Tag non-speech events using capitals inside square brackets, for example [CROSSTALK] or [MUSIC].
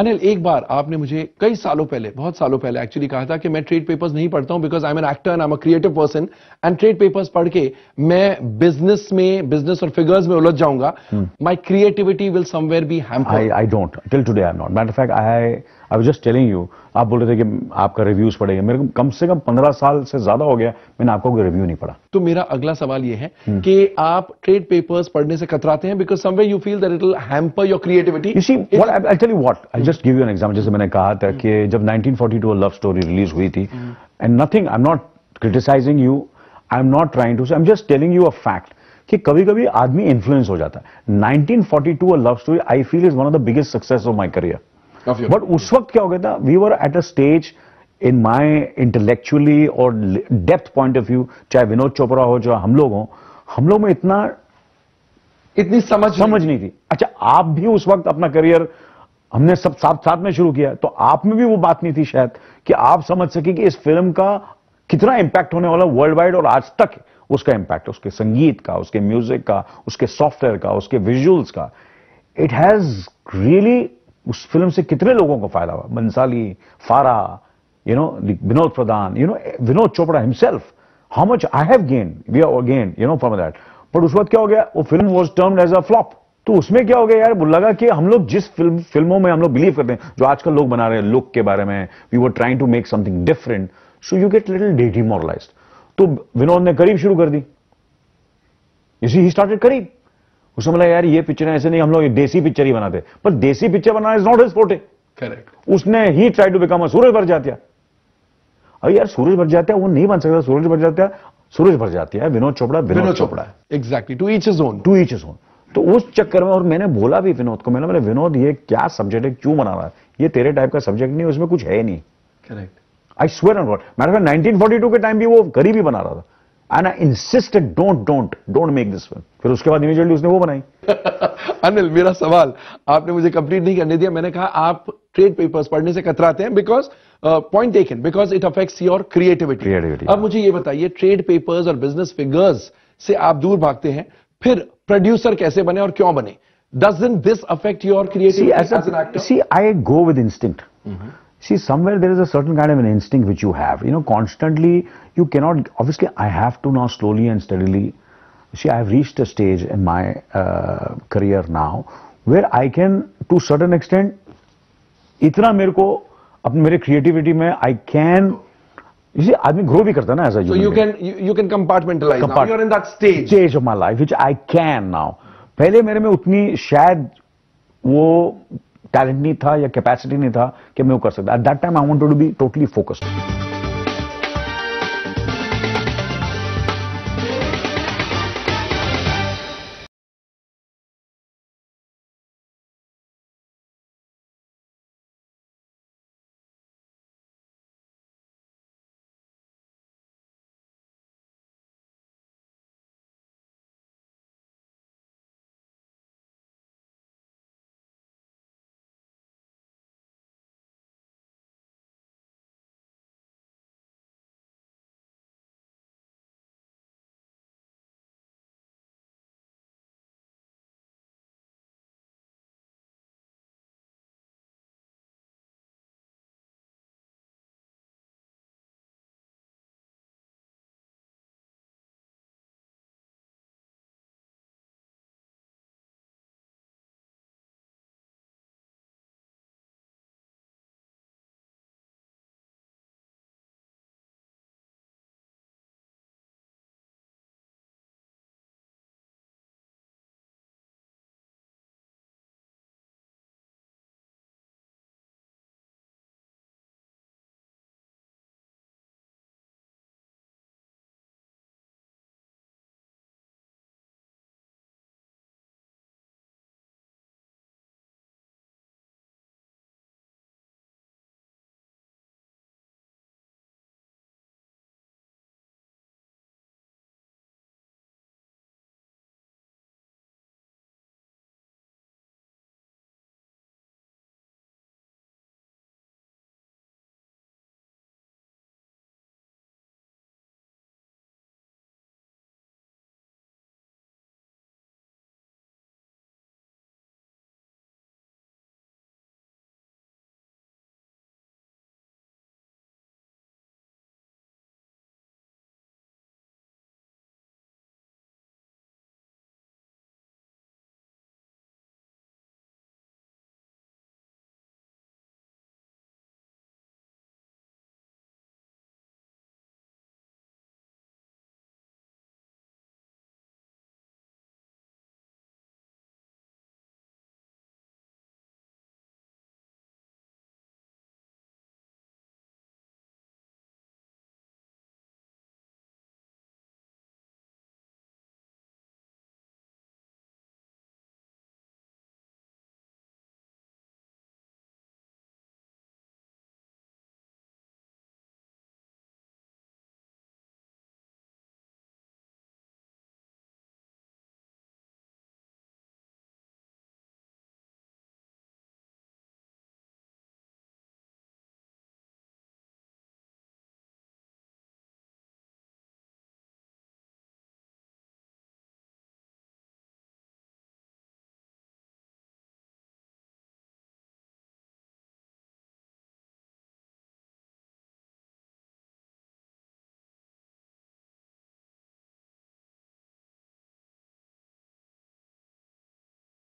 अनिल एक बार आपने मुझे कई सालों पहले बहुत सालों पहले एक्चुअली कहा था कि मैं ट्रेड पेपर्स नहीं पढ़ता हूं because I am an actor and I am a creative person and trade papers पढ़ के मैं बिजनेस में बिजनेस और फिगर्स में उलझ जाऊंगा my creativity will somewhere be ham I don't till today I am not matter fact I I was just telling you आप बोल रहे थे कि आपका रिव्यूज पड़ेगा मेरे को कम से कम पंद्रह साल से ज्यादा हो गया मैंने आपका कोई रिव्यू नहीं पढ़ा तो मेरा अगला सवाल यह है हम्म। कि आप ट्रेड पेपर्स पढ़ने से कतराते हैं because someway you feel that it hamper your creativity you see what I what I just give you an example जैसे मैंने कहा था hmm. कि जब टू लव स्टोरी रिलीज हुई थी and nothing I am not criticising you I am not trying to I am just telling you a fact कि कभी कभी आदमी इन्फ्लुएंस हो जाता है 1942 a love story I feel is one of the biggest success of my career but उस वक्त क्या हो गया था we were at a stage in my intellectually और डेप्थ पॉइंट ऑफ व्यू चाहे विनोद चोपड़ा हो चाहे हम लोग हो हम लोग में इतना इतनी समझ समझ नहीं थी अच्छा आप भी उस वक्त अपना करियर हमने सब साथ साथ में शुरू किया तो आप में भी वो बात नहीं थी शायद कि आप समझ सके कि इस फिल्म का कितना इंपैक्ट होने वाला वर्ल्ड वाइड और आज तक उसका इंपैक्ट उसके संगीत का उसके म्यूजिक का उसके सॉफ्टवेयर का उसके विजुअल्स का इट हैज रियली उस फिल्म से कितने लोगों को फायदा हुआ मंसाली Farah you know Vinod Pradhan you know Vinod Chopra himself how much I have gain we are again you know for that but उस वक्त क्या हो गया वो film was termed as a flop तो उसमें क्या हो गया यार लगा कि हम लोग जिस फिल्म फिल्मों में हम लोग बिलीव करते हैं जो आजकल लोग बना रहे हैं लुक के बारे में we were trying to make something different so you get little demoralise तो विनोद ने करीब शुरू कर दी इसी ही स्टार्टेड करीब उसने बोला यार ये पिक्चर ऐसे नहीं हम लोग देसी पिक्चर ही बनाते पर देसी पिक्चर बनाना इज नॉट इज फोटे करेक्ट उसने he try to become Sooraj जातिया अरे यार सूरज भर जातिया वो नहीं बन सकता सूरज भर जातिया Suraj Barjatya Vinod Chopra Vinod Chopra exactly to each his own to each his own तो उस चक्कर में और मैंने बोला भी विनोद को मैंने बोले विनोद ये क्या सब्जेक्ट है क्यों बना रहा है ये तेरे टाइप का सब्जेक्ट नहीं उसमें कुछ है नहीं correct I swear on God matter nineteen forty two के टाइम भी वो गरीबी बना रहा था and insisted don't don't don't make this film फिर उसके बाद इमीडिएटली उसने वो बनाई [LAUGHS] अनिल मेरा सवाल आपने मुझे कंप्लीट नहीं करने दिया मैंने कहा आप ट्रेड पेपर्स पढ़ने से कतराते हैं because point taken because it affects your creativity creativity अब मुझे ये बताइए ट्रेड पेपर्स और बिजनेस फिगर्स से आप दूर भागते हैं फिर प्रोड्यूसर कैसे बने और क्यों बने doesn't this affect your creativity see, I go with instinct see somewhere there is a certain kind of an instinct which you have you know constantly you cannot obviously i have to now slowly and steadily see i have reached a stage in my uh, career now where i can to certain extent इतना मेरे को अपने मेरे I में I You see, आदमी grow भी करता ना as you can can you can compartmentalise Now you are in that stage. Stage of my life which I can now. पहले मेरे में उतनी शायद वो टैलेंट नहीं था या कैपेसिटी नहीं था कि मैं वो कर सकता at that time I want to be totally focused